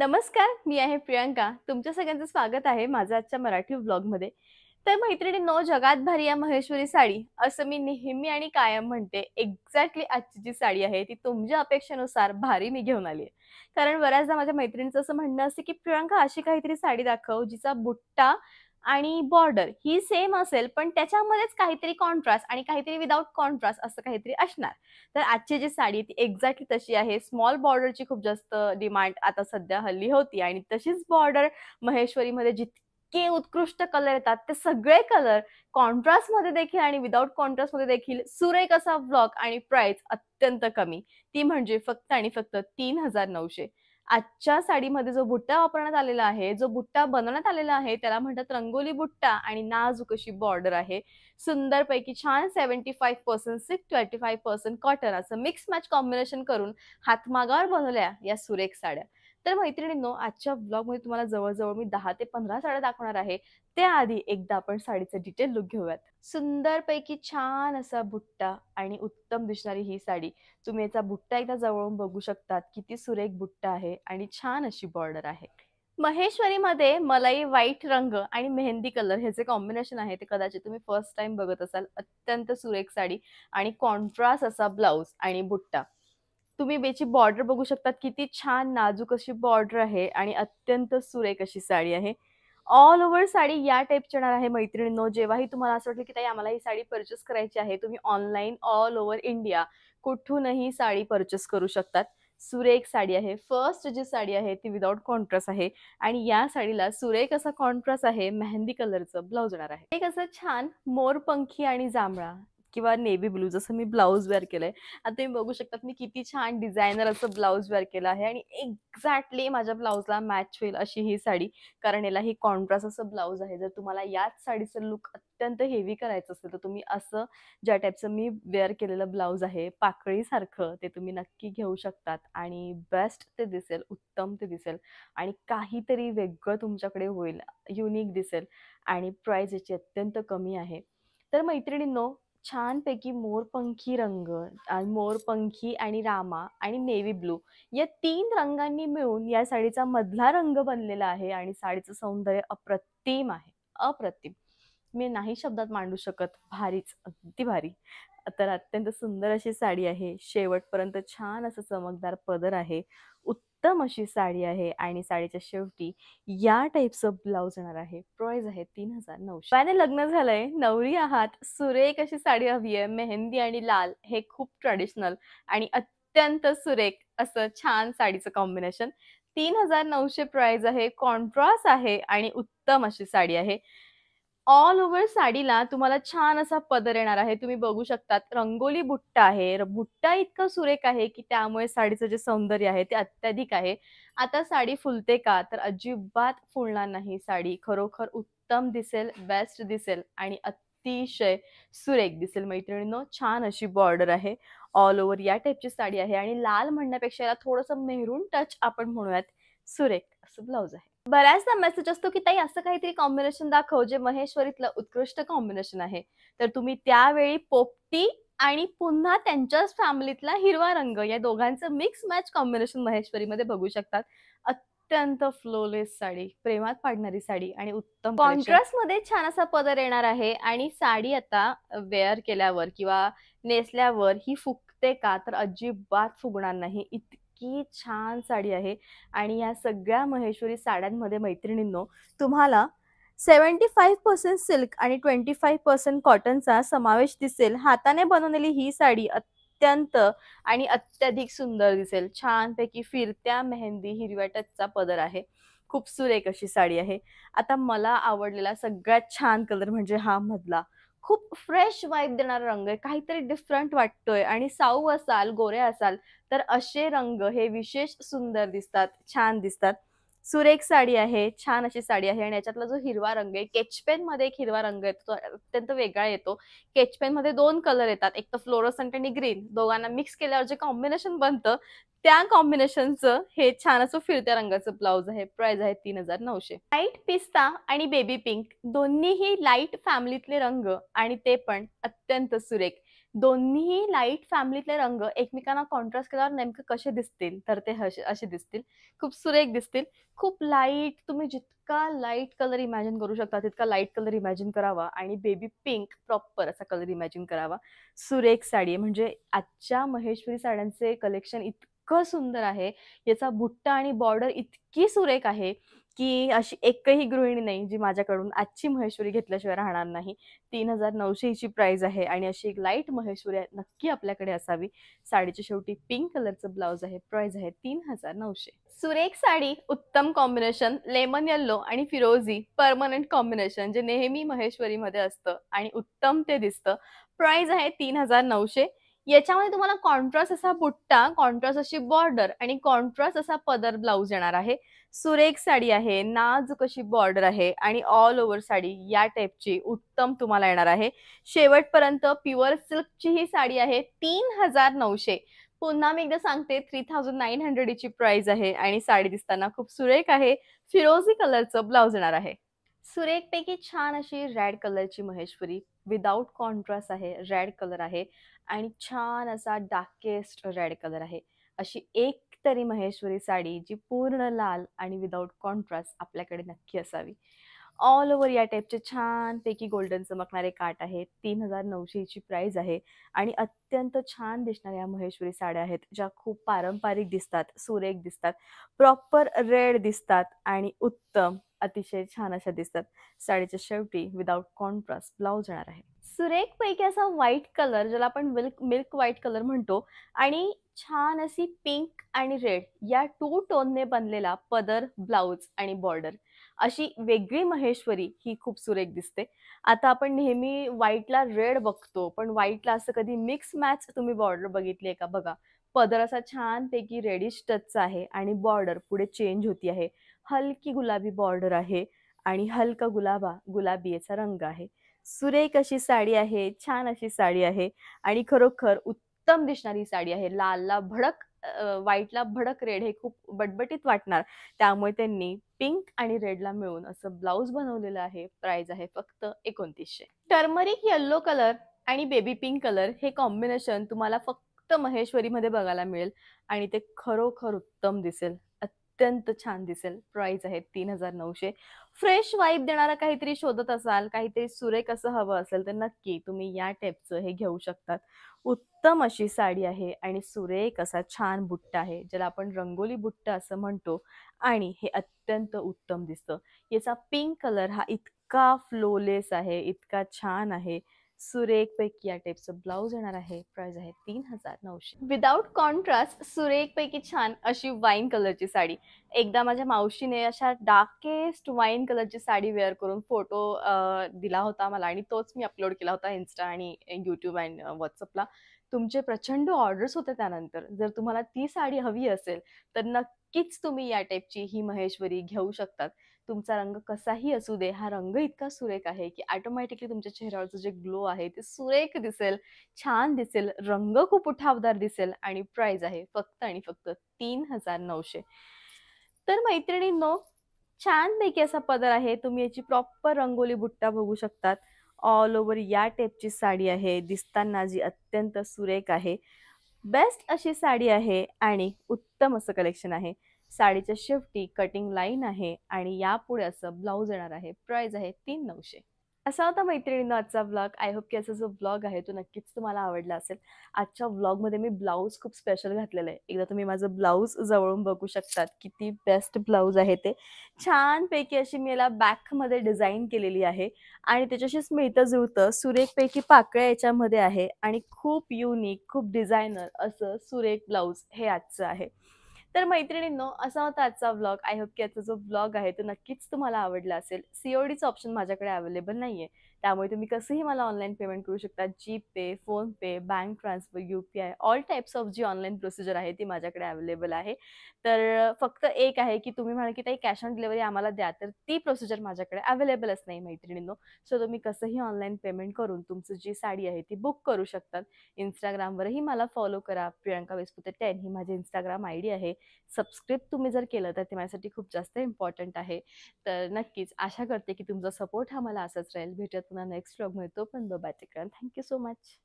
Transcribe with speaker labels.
Speaker 1: नमस्कार मी आहे प्रियांका तुमच्या सगळ्यांचं स्वागत आहे माझ्या आजच्या मराठी ब्लॉग मध्ये तर मैत्रिणी नो जगात भारी या महेश्वरी साडी असं मी नेहमी आणि कायम म्हणते एक्झॅक्टली आजची जी साडी आहे ती तुमच्या अपेक्षेनुसार भारी मी घेऊन आली आहे कारण बऱ्याचदा माझ्या मैत्रिणीचं असं म्हणणं असते की प्रियांका अशी काहीतरी साडी दाखव जिचा बुट्टा आणि बॉर्डर ही सेम असेल पण त्याच्यामध्येच काहीतरी कॉन्ट्रास्ट आणि काहीतरी विदाऊट कॉन्ट्रास्ट असं काहीतरी असणार तर आजची जी साडी ती एक्झॅक्टली तशी आहे स्मॉल बॉर्डरची खूप जास्त डिमांड आता सध्या हल्ली होती आणि तशीच बॉर्डर महेश्वरीमध्ये जितके उत्कृष्ट कलर येतात ते सगळे कलर कॉन्ट्रास्टमध्ये देखील आणि विदाऊट कॉन्ट्रास्टमध्ये देखील सुरेख असा ब्लॉक आणि प्राइस अत्यंत कमी ती म्हणजे फक्त आणि फक्त तीन हजार नऊशे आजच्या साडीमध्ये जो बुट्टा वापरण्यात आलेला आहे जो बुट्टा बनवण्यात आलेला आहे त्याला म्हणतात रंगोली बुट्टा आणि नाजूक अशी बॉर्डर आहे सुंदर पैकी छान seventy five percent six twenty five percent cotton असं मिक्स मॅच कॉम्बिनेशन करून हातमागावर बनवल्या या सुरेख साड्या तर मैत्रिणींनो आजच्या ब्लॉगमध्ये तुम्हाला जवळजवळ मी दहा ते पंधरा साड्या दाखवणार आहे त्याआधी एकदा आपण साडीचा डिटेल लुक घेऊयात सुंदरपैकी छान असा बुट्टा आणि उत्तम दिसणारी ही साडी तुम्ही याचा बुट्टा एकदा जवळून बघू शकतात किती सुरेख बुट्टा आहे आणि छान अशी बॉर्डर आहे महेश्वरीमध्ये मलाई व्हाईट रंग आणि मेहंदी कलर हे जे कॉम्बिनेशन आहे ते कदाचित तुम्ही फर्स्ट टाइम बघत असाल अत्यंत सुरेख साडी आणि कॉन्ट्रास्ट असा ब्लाऊज आणि बुट्टा तुम्ही याची बॉर्डर बघू शकतात किती छान नाजूक अशी बॉर्डर आहे आणि अत्यंत सुरेख अशी साडी आहे ऑल ओव्हर साडी या टाईपची येणार आहे मैत्रिणींनो जेव्हाही तुम्हाला असं वाटलं की ताई आम्हाला ही साडी परचेस करायची आहे तुम्ही ऑनलाईन ऑल ओव्हर इंडिया कुठूनही साडी परचेस करू शकतात सुरेख साडी आहे फर्स्ट जी साडी आहे ती विदाउट कॉन्ट्रास्ट आहे आणि या साडीला सुरेख असा कॉन्ट्रास्ट आहे मेहंदी कलरचं ब्लाऊज येणार आहे एक असं छान मोर पंखी आणि जांभळा किंवा नेव्ही ब्लू जसं मी ब्लाऊज वेअर केलंय आता तुम्ही बघू शकता मी किती छान डिझायनर असं ब्लाऊज वेअर केलं आहे आणि एक्झॅक्टली माझ्या ब्लाऊजला मॅच होईल अशी ही साडी कारण याला ही कॉन्ट्रास्ट असं ब्लाऊज आहे जर तुम्हाला याच साडीचं लुक अत्यंत हेवी करायचं असेल तर तुम्ही असं ज्या टाईपचं मी वेअर केलेलं ब्लाऊज आहे पाकळीसारखं ते तुम्ही नक्की घेऊ शकतात आणि बेस्ट ते दिसेल उत्तम ते दिसेल आणि काहीतरी वेगळं तुमच्याकडे होईल युनिक दिसेल आणि प्राईज याची अत्यंत कमी आहे तर मैत्रिणींनो छानपैकी मोरपंखी रंग मोरपंखी आणि रामा आणि नेव्ही ब्लू या तीन रंगांनी मिळून या साडीचा मधला रंग बनलेला आहे आणि साडीचं सौंदर्य अप्रतिम आहे अप्रतिम मी नाही शब्दात मांडू शकत भारीच अगदी भारी तर अत्यंत सुंदर अशी साडी आहे शेवटपर्यंत छान असं चमकदार पदर आहे उत्तम अशी साडी आहे आणि साडीच्या शेवटी या टाईपचं ब्लाऊज येणार आहे प्राइस आहे तीन हजार नऊशे आणि लग्न झालंय नवरी आहात सुरेख अशी साडी हवी आहे मेहंदी आणि लाल हे खूप ट्रेडिशनल आणि अत्यंत सुरेख असं छान साडीचं कॉम्बिनेशन तीन हजार नऊशे प्राइस आहे कॉन्ट्रास्ट आहे आणि उत्तम अशी साडी आहे ऑल ओव्हर साडीला तुम्हाला छान असा पदर येणार आहे तुम्ही बघू शकतात रंगोली बुट्टा आहे बुट्टा इतका सुरेख आहे की त्यामुळे साडीचं जे सौंदर्य आहे ते अत्याधिक आहे आता साडी फुलते का तर अजिबात फुलणार नाही साडी खरोखर उत्तम दिसेल बेस्ट दिसेल आणि अतिशय सुरेख दिसेल मैत्रिणींनो छान अशी बॉर्डर आहे ऑल ओव्हर या टाईपची साडी आहे आणि लाल म्हणण्यापेक्षा याला थोडस मेहरून टच आपण म्हणूयात सुरेख असं ब्लाऊज आहे बऱ्याचदा मेसेज असतो की ताई असं काहीतरी कॉम्बिनेशन दाखव जे महेश्वरीतलं उत्कृष्ट कॉम्बिनेशन आहे तर तुम्ही त्यावेळी पोपटी आणि पुन्हा त्यांच्याच फॅमिलीतला हिरवा रंग या दोघांचं मिक्स मॅच कॉम्बिनेशन महेश्वरीमध्ये बघू शकतात अत्यंत फ्लोलेस साडी प्रेमात पाडणारी साडी आणि उत्तम कॉन्ट्रास्ट मध्ये छान असा पदर येणार आहे आणि साडी आता वेअर केल्यावर किंवा नेसल्यावर ही फुकते का तर अजिबात फुगणार नाही इतकी इतकी छान साडी आहे आणि या सगळ्या महेश्वरी साड्यांमध्ये मैत्रिणींनो तुम्हाला सेवन्टी फाईव्ह पर्सेंट सिल्क आणि ट्वेंटी फाईव्ह पर्सेंट कॉटनचा समावेश दिसेल हाताने बनवलेली ही साडी अत्यंत आणि अत्याधिक सुंदर दिसेल छानपैकी फिरत्या मेहंदी हिरव्या टचचा पदर आहे खूप सुरेख अशी साडी आहे आता मला आवडलेला सगळ्यात छान कलर म्हणजे हा मधला खूप फ्रेश वाईट देणारा रंग आहे काहीतरी डिफरंट वाटतोय आणि साऊ असाल गोरे असाल तर असे रंग हे विशेष सुंदर दिसतात छान दिसतात सुरेख साडी आहे छान अशी साडी आहे आणि याच्यातला जो हिरवा रंग आहे केचपेन मध्ये एक हिरवा रंग येतो तो अत्यंत वेगळा येतो केचपेन मध्ये दोन कलर येतात एक तर फ्लोरोसंट आणि ग्रीन दोघांना मिक्स केल्यावर जे कॉम्बिनेशन बनतं त्या कॉम्बिनेशनचं हे छान असं फिरत्या रंगाचं ब्लाऊज आहे प्राइस आहे तीन हजार नऊशे लाईट पिस्ता आणि बेबी पिंक दोन्हीही लाईट फॅमिलीतले रंग आणि ते पण अत्यंत सुरेख दोन्ही लाईट फॅमिलीतले रंग एकमेकांना कॉन्ट्रास्ट केल्यावर नेमकं कसे दिसतील तर ते असे दिसतील खूप सुरेख दिसतील खूप लाईट तुम्ही जितका लाईट कलर इमॅजिन करू शकता तितका लाईट कलर इमॅजिन करावा आणि बेबी पिंक प्रॉपर असा कलर इमॅजिन करावा सुरेख साडी म्हणजे आजच्या महेश्वरी साड्यांचे कलेक्शन इतकं इतकं सुंदर आहे याचा बुट्टा आणि बॉर्डर इतकी सुरेख आहे की अशी एकही गृहिणी नाही जी माझ्याकडून आजची महेश्वरी घेतल्याशिवाय राहणार नाही तीन हजार नऊशे प्राईज प्राइस आहे आणि अशी एक लाईट महेश्वरी नक्की आपल्याकडे असावी साडीच्या शेवटी पिंक कलरचं ब्लाऊज आहे प्राइस आहे तीन हजार नऊशे सुरेख साडी उत्तम कॉम्बिनेशन लेमन येल्लो आणि फिरोजी परमनंट कॉम्बिनेशन जे नेहमी महेश्वरीमध्ये असतं आणि उत्तम ते दिसतं प्राइस आहे तीन हजार नऊशे याच्यामध्ये तुम्हाला कॉन्ट्रास्ट असा बुट्टा कॉन्ट्रास्ट अशी बॉर्डर आणि कॉन्ट्रास्ट असा पदर ब्लाऊज येणार आहे सुरेख साडी आहे नाजूक अशी बॉर्डर आहे आणि ऑल ओव्हर साडी या टाईपची उत्तम तुम्हाला येणार आहे शेवटपर्यंत प्युअर सिल्कची ही साडी आहे तीन हजार नऊशे पुन्हा मी एकदा सांगते थ्री थाउजंड नाईन हंड्रेडची प्राइस आहे आणि साडी दिसताना खूप सुरेख आहे फिरोजी कलरचं ब्लाऊज येणार आहे सुरेखपैकी छान अशी रेड कलरची महेश्वरी विदाऊट कॉन्ट्रास्ट आहे रेड कलर आहे आणि छान असा डार्केस्ट रेड कलर आहे अशी एक तरी महेश्वरी साडी जी पूर्ण लाल आणि विदाउट कॉन्ट्रास्ट आपल्याकडे नक्की असावी ऑल ओव्हर या टाईपचे छानपैकी गोल्डन चमकणारे काट आहे तीन हजार नऊशेची प्राईज आहे आणि अत्यंत छान दिसणाऱ्या महेश्वरी साड्या आहेत ज्या खूप पारंपरिक दिसतात सुरेख दिसतात प्रॉपर रेड दिसतात आणि उत्तम अतिशय छान अशा दिसतात साडीच्या शेवटी विदाउट कॉन्ट्रास्ट ब्लाऊज येणार आहे सुरेख पैकी असा व्हाईट कलर ज्याला आपण मिल्क मिल्क व्हाईट कलर म्हणतो आणि छान अशी पिंक आणि रेड या टू टोनने बनलेला पदर ब्लाऊज आणि बॉर्डर अशी वेगळी महेश्वरी ही खूप सुरेख दिसते आता आपण नेहमी व्हाईटला रेड बघतो पण व्हाईटला असं कधी मिक्स मॅच तुम्ही बॉर्डर बघितली आहे का बघा पदर असा छान पैकी रेडिश टचचा आहे आणि बॉर्डर पुढे चेंज होती आहे हलकी गुलाबी बॉर्डर आहे आणि हलका गुलाबा गुलाबी याचा रंग आहे सुरेख अशी साडी आहे छान अशी साडी आहे आणि खरोखर उत्तम दिसणारी साडी आहे लालला भडक व्हाईटला भडक रेड हे खूप बटबटीत वाटणार त्यामुळे त्यांनी पिंक आणि रेडला मिळून असं ब्लाऊज बनवलेलं आहे प्राइस आहे फक्त एकोणतीसशे टर्मरिक येल्लो कलर आणि बेबी पिंक कलर हे कॉम्बिनेशन तुम्हाला फक्त महेश्वरीमध्ये बघायला मिळेल आणि ते खरोखर उत्तम दिसेल अत्यंत छान दिसेल प्राइस आहे तीन हजार नऊशे फ्रेश वाईब देणारा काहीतरी शोधत असाल काहीतरी सुरेख असं हवं असेल तर नक्की तुम्ही या टेपचं हे घेऊ शकतात उत्तम अशी साडी आहे आणि सुरेख असा छान बुट्टा आहे ज्याला आपण रंगोली बुट्टा असं म्हणतो आणि हे अत्यंत उत्तम दिसतं याचा पिंक कलर हा इतका फ्लोलेस आहे इतका छान आहे सुरेख पैकी या टाईपचं ब्लाउज येणार आहे प्राइस आहे तीन हजार नऊशे विदाउट कॉन्ट्रास्ट सुरेख पैकी छान अशी वाईन कलरची साडी एकदा माझ्या मावशीने अशा डार्केस्ट वाईन कलरची साडी वेअर करून फोटो दिला होता मला आणि तोच मी अपलोड केला होता इन्स्टा आणि यूट्यूब अँड व्हॉट्सअपला तुमचे प्रचंड ऑर्डर्स होते त्यानंतर जर तुम्हाला ती साडी हवी असेल तर नक्कीच तुम्ही या टाईपची ही महेश्वरी घेऊ शकतात तुमचा रंग कसाही असू दे हा रंग इतका सुरेख आहे की ऑटोमॅटिकली तुमच्या चेहऱ्यावरचं जे ग्लो आहे ते सुरेख दिसेल छान दिसेल रंग खूप उठावदार दिसेल आणि प्राइस आहे फक्त आणि फक्त तीन हजार नऊशे तर मैत्रिणींनो छानपैकी असा पदर आहे तुम्ही याची प्रॉपर रंगोली बुट्टा बघू शकतात ऑल ओव्हर या टेपची साडी आहे दिसताना जी अत्यंत सुरेख आहे बेस्ट अशी साडी आहे आणि उत्तम असं कलेक्शन आहे साडीच्या शेवटी कटिंग लाईन आहे आणि यापुढे असं ब्लाऊज येणार आहे प्राईज आहे तीन नऊशे असा होता मैत्रिणीनं आजचा ब्लॉग आय होप की असा जो ब्लॉग आहे तो नक्कीच तुम्हाला आवडला असेल आजच्या ब्लॉगमध्ये मी ब्लाऊज खूप स्पेशल घातलेलं आहे एकदा तुम्ही माझं ब्लाऊज जवळून बघू शकतात किती बेस्ट ब्लाऊज आहे ते छानपैकी अशी मी याला बॅकमध्ये डिझाईन केलेली आहे आणि त्याच्याशीच मिळतं जुळतं सुरेखपैकी पाकळ्या याच्यामध्ये आहे आणि खूप युनिक खूप डिझायनर असं सुरेख ब्लाऊज हे आजचं आहे तर मैत्रिणींनो असा होता आजचा व्लॉग आय होप की आजचा जो व्लॉग आहे तो नक्कीच तुम्हाला आवडला असेल सीओडीचं ऑप्शन माझ्याकडे अवेलेबल नाही आहे त्यामुळे तुम्ही कसंही मला ऑनलाईन पेमेंट करू शकता G pay PhonePe bank transfer U P I all types of जी ऑनलाईन प्रोसिजर आहे ती माझ्याकडे अवेलेबल आहे तर फक्त एक आहे की तुम्ही म्हणाल की काही कॅश ऑन डिलिव्हरी आम्हाला द्या तर ती प्रोसिजर माझ्याकडे अवेलेबलच नाही मैत्रिणींनो सो तुम्ही कसंही ऑनलाईन पेमेंट करून तुमचं जी साडी आहे ती बुक करू शकतात इंस्टाग्रामवरही मला फॉलो करा प्रियंका वेस्पुते टेन ही माझी इंस्टाग्राम आय आहे सबस्क्राईब तुम्ही जर केलं तर ते माझ्यासाठी खूप जास्त इम्पॉर्टंट आहे तर नक्कीच आशा करते की तुमचा सपोर्ट हा मला असाच राहील भेटत पुन्हा नेक्स्ट ब्लॉग मिळतो पण bye take thank you so much